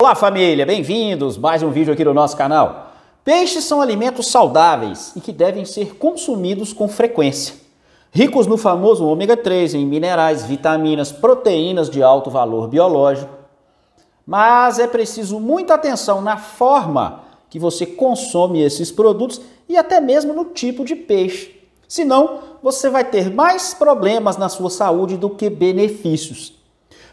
Olá família, bem-vindos! Mais um vídeo aqui no nosso canal. Peixes são alimentos saudáveis e que devem ser consumidos com frequência. Ricos no famoso ômega 3, em minerais, vitaminas, proteínas de alto valor biológico. Mas é preciso muita atenção na forma que você consome esses produtos e até mesmo no tipo de peixe. Senão, você vai ter mais problemas na sua saúde do que benefícios.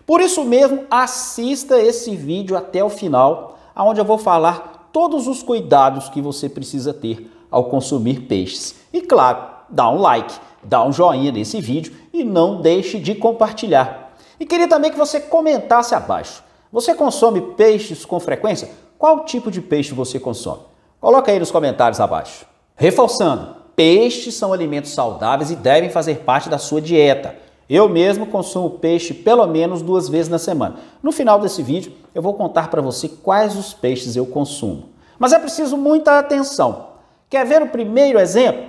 Por isso mesmo, assista esse vídeo até o final, onde eu vou falar todos os cuidados que você precisa ter ao consumir peixes. E claro, dá um like, dá um joinha nesse vídeo e não deixe de compartilhar. E queria também que você comentasse abaixo. Você consome peixes com frequência? Qual tipo de peixe você consome? Coloca aí nos comentários abaixo. Reforçando, peixes são alimentos saudáveis e devem fazer parte da sua dieta. Eu mesmo consumo peixe pelo menos duas vezes na semana. No final desse vídeo, eu vou contar para você quais os peixes eu consumo. Mas é preciso muita atenção. Quer ver o primeiro exemplo?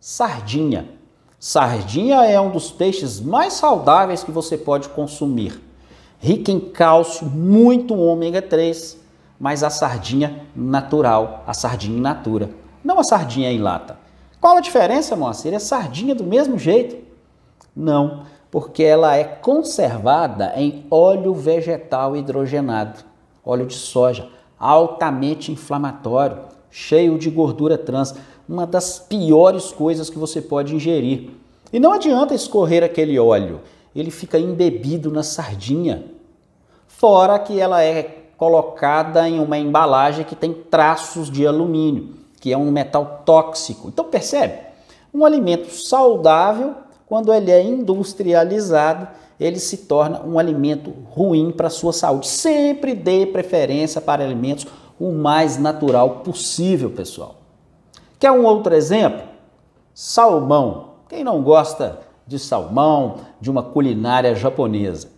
Sardinha. Sardinha é um dos peixes mais saudáveis que você pode consumir. Rica em cálcio, muito ômega 3, mas a sardinha natural, a sardinha in natura, não a sardinha em lata. Qual a diferença, Moacir? É sardinha do mesmo jeito? Não porque ela é conservada em óleo vegetal hidrogenado, óleo de soja, altamente inflamatório, cheio de gordura trans, uma das piores coisas que você pode ingerir. E não adianta escorrer aquele óleo, ele fica embebido na sardinha. Fora que ela é colocada em uma embalagem que tem traços de alumínio, que é um metal tóxico. Então percebe? Um alimento saudável quando ele é industrializado, ele se torna um alimento ruim para a sua saúde. Sempre dê preferência para alimentos o mais natural possível, pessoal. Quer um outro exemplo? Salmão. Quem não gosta de salmão, de uma culinária japonesa?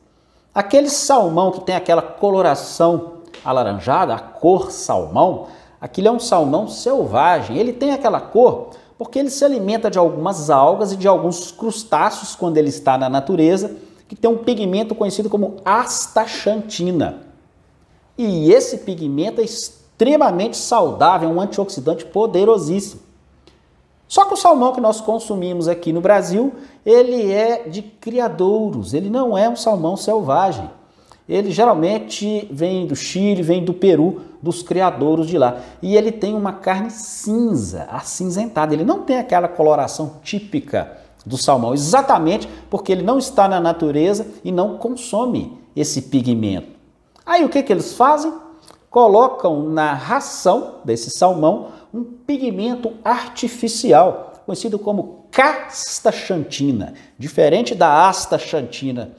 Aquele salmão que tem aquela coloração alaranjada, a cor salmão, aquilo é um salmão selvagem. Ele tem aquela cor porque ele se alimenta de algumas algas e de alguns crustáceos quando ele está na natureza, que tem um pigmento conhecido como astaxantina. E esse pigmento é extremamente saudável, é um antioxidante poderosíssimo. Só que o salmão que nós consumimos aqui no Brasil, ele é de criadouros, ele não é um salmão selvagem. Ele geralmente vem do Chile, vem do Peru, dos criadouros de lá. E ele tem uma carne cinza, acinzentada. Ele não tem aquela coloração típica do salmão, exatamente porque ele não está na natureza e não consome esse pigmento. Aí o que, que eles fazem? Colocam na ração desse salmão um pigmento artificial, conhecido como casta xantina, diferente da asta xantina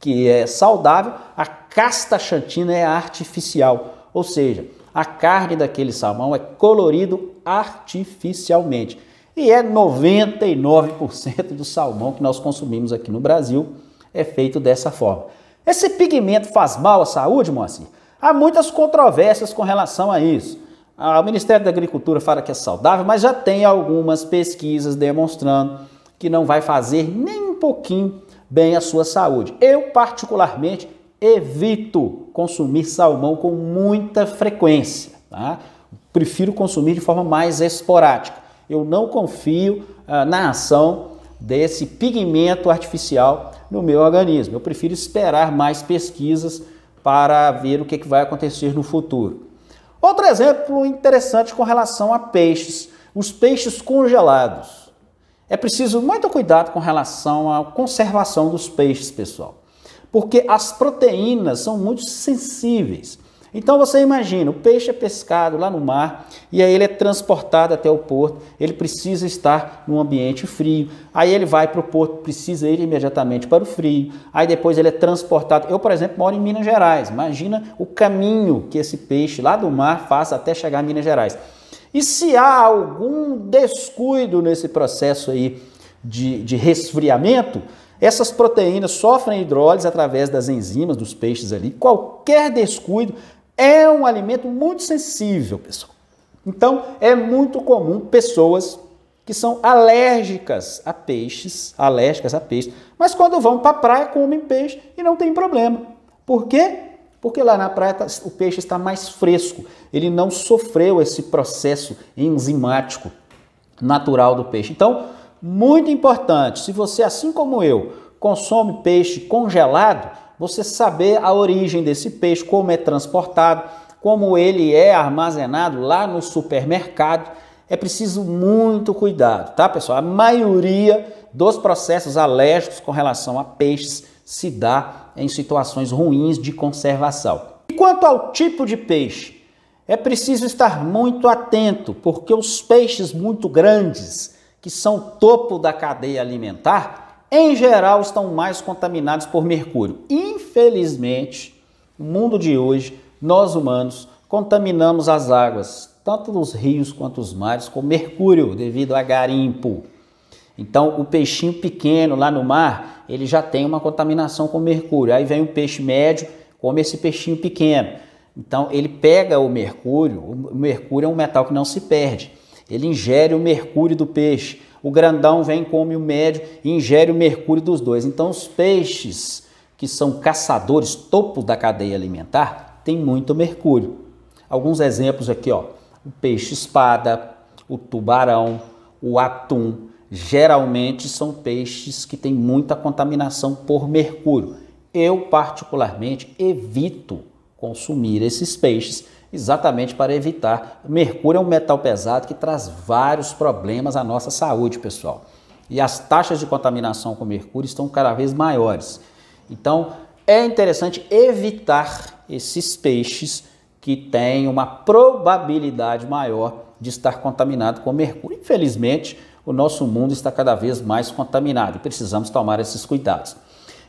que é saudável, a casta xantina é artificial, ou seja, a carne daquele salmão é colorido artificialmente. E é 99% do salmão que nós consumimos aqui no Brasil é feito dessa forma. Esse pigmento faz mal à saúde, Moacir? Há muitas controvérsias com relação a isso. Ah, o Ministério da Agricultura fala que é saudável, mas já tem algumas pesquisas demonstrando que não vai fazer nem um pouquinho bem a sua saúde. Eu, particularmente, evito consumir salmão com muita frequência. Tá? Prefiro consumir de forma mais esporádica. Eu não confio ah, na ação desse pigmento artificial no meu organismo. Eu prefiro esperar mais pesquisas para ver o que, é que vai acontecer no futuro. Outro exemplo interessante com relação a peixes: os peixes congelados. É preciso muito cuidado com relação à conservação dos peixes, pessoal, porque as proteínas são muito sensíveis. Então você imagina, o peixe é pescado lá no mar e aí ele é transportado até o porto, ele precisa estar num ambiente frio, aí ele vai para o porto, precisa ir imediatamente para o frio, aí depois ele é transportado. Eu, por exemplo, moro em Minas Gerais, imagina o caminho que esse peixe lá do mar faz até chegar a Minas Gerais. E se há algum descuido nesse processo aí de, de resfriamento, essas proteínas sofrem hidrólise através das enzimas dos peixes ali. Qualquer descuido é um alimento muito sensível, pessoal. Então, é muito comum pessoas que são alérgicas a peixes, alérgicas a peixes, mas quando vão para a praia comem peixe e não tem problema. Por quê? Porque lá na praia tá, o peixe está mais fresco, ele não sofreu esse processo enzimático natural do peixe. Então, muito importante, se você, assim como eu, consome peixe congelado, você saber a origem desse peixe, como é transportado, como ele é armazenado lá no supermercado, é preciso muito cuidado, tá, pessoal? A maioria dos processos alérgicos com relação a peixes se dá em situações ruins de conservação. E quanto ao tipo de peixe, é preciso estar muito atento, porque os peixes muito grandes, que são o topo da cadeia alimentar, em geral estão mais contaminados por mercúrio. Infelizmente, no mundo de hoje, nós humanos contaminamos as águas, tanto dos rios quanto dos mares, com mercúrio devido a garimpo. Então, o peixinho pequeno lá no mar, ele já tem uma contaminação com mercúrio. Aí vem o peixe médio, come esse peixinho pequeno. Então, ele pega o mercúrio, o mercúrio é um metal que não se perde. Ele ingere o mercúrio do peixe. O grandão vem, come o médio e ingere o mercúrio dos dois. Então, os peixes que são caçadores, topo da cadeia alimentar, têm muito mercúrio. Alguns exemplos aqui, ó. O peixe espada, o tubarão, o atum, geralmente são peixes que têm muita contaminação por mercúrio. Eu, particularmente, evito consumir esses peixes exatamente para evitar. Mercúrio é um metal pesado que traz vários problemas à nossa saúde, pessoal. E as taxas de contaminação com mercúrio estão cada vez maiores. Então, é interessante evitar esses peixes que têm uma probabilidade maior de estar contaminado com mercúrio. Infelizmente, o nosso mundo está cada vez mais contaminado e precisamos tomar esses cuidados.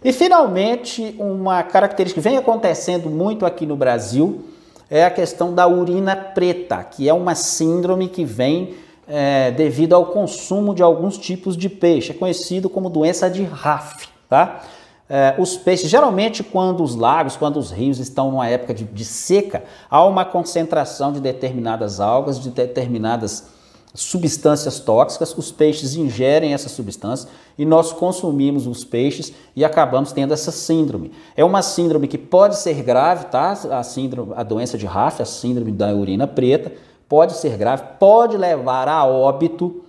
E finalmente, uma característica que vem acontecendo muito aqui no Brasil é a questão da urina preta, que é uma síndrome que vem é, devido ao consumo de alguns tipos de peixe, é conhecido como doença de RAF, tá? É, os peixes, geralmente quando os lagos, quando os rios estão numa época de, de seca, há uma concentração de determinadas algas, de determinadas substâncias tóxicas, os peixes ingerem essas substâncias e nós consumimos os peixes e acabamos tendo essa síndrome. É uma síndrome que pode ser grave, tá? A síndrome, a doença de RAF, a síndrome da urina preta, pode ser grave, pode levar a óbito,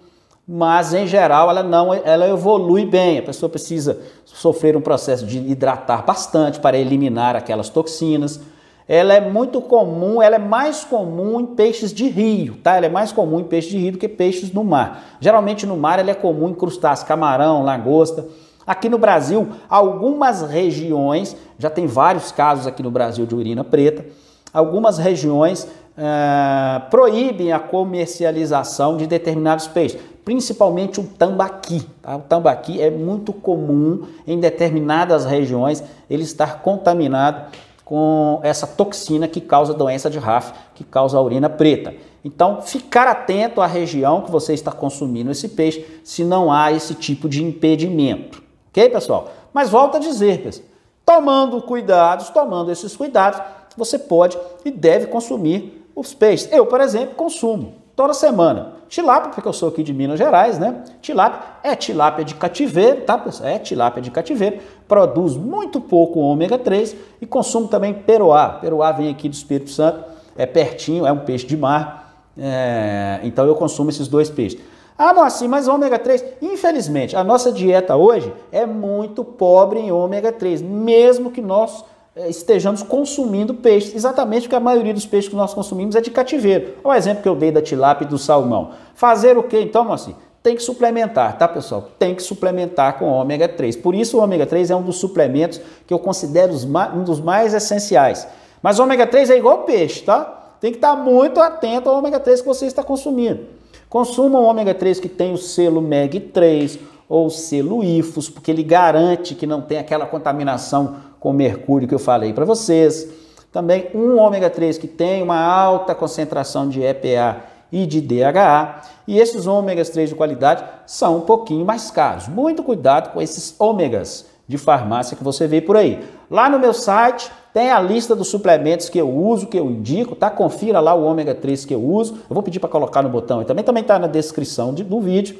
mas em geral ela não ela evolui bem. A pessoa precisa sofrer um processo de hidratar bastante para eliminar aquelas toxinas ela é muito comum, ela é mais comum em peixes de rio, tá? Ela é mais comum em peixes de rio do que peixes no mar. Geralmente no mar ela é comum em crustáceos, camarão, lagosta. Aqui no Brasil, algumas regiões, já tem vários casos aqui no Brasil de urina preta, algumas regiões eh, proíbem a comercialização de determinados peixes, principalmente o tambaqui. Tá? O tambaqui é muito comum em determinadas regiões ele estar contaminado com essa toxina que causa doença de RAF, que causa a urina preta. Então, ficar atento à região que você está consumindo esse peixe, se não há esse tipo de impedimento. Ok, pessoal? Mas volta a dizer, pessoal, tomando cuidados, tomando esses cuidados, você pode e deve consumir os peixes. Eu, por exemplo, consumo toda semana. Tilápia, porque eu sou aqui de Minas Gerais, né? Tilápia é tilápia de cativeiro, tá, pessoal? É tilápia de cativeiro, produz muito pouco ômega 3 e consumo também peruá. Peruá vem aqui do Espírito Santo, é pertinho, é um peixe de mar, é... então eu consumo esses dois peixes. Ah, Moacir, assim, mas ômega 3, infelizmente, a nossa dieta hoje é muito pobre em ômega 3, mesmo que nós é, estejamos consumindo peixe, exatamente porque a maioria dos peixes que nós consumimos é de cativeiro. o exemplo que eu dei da tilápia e do salmão. Fazer o que então, assim Tem que suplementar, tá pessoal? Tem que suplementar com ômega 3. Por isso o ômega 3 é um dos suplementos que eu considero um dos mais essenciais. Mas o ômega 3 é igual peixe, tá? Tem que estar muito atento ao ômega 3 que você está consumindo. Consuma o ômega 3 que tem o selo MEG 3 ou selo IFOS, porque ele garante que não tem aquela contaminação com mercúrio que eu falei para vocês. Também um ômega 3 que tem uma alta concentração de EPA e de DHA. E esses ômegas 3 de qualidade são um pouquinho mais caros. Muito cuidado com esses ômegas de farmácia que você vê por aí. Lá no meu site tem a lista dos suplementos que eu uso, que eu indico, tá? Confira lá o ômega 3 que eu uso. Eu vou pedir para colocar no botão e também também tá na descrição de, do vídeo.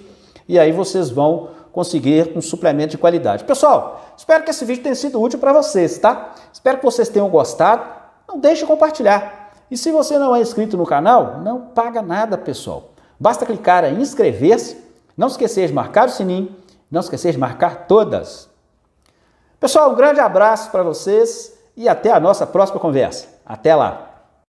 E aí vocês vão conseguir um suplemento de qualidade. Pessoal, espero que esse vídeo tenha sido útil para vocês, tá? Espero que vocês tenham gostado. Não deixe de compartilhar. E se você não é inscrito no canal, não paga nada, pessoal. Basta clicar em inscrever-se, não esquecer de marcar o sininho, não esquecer de marcar todas. Pessoal, um grande abraço para vocês e até a nossa próxima conversa. Até lá!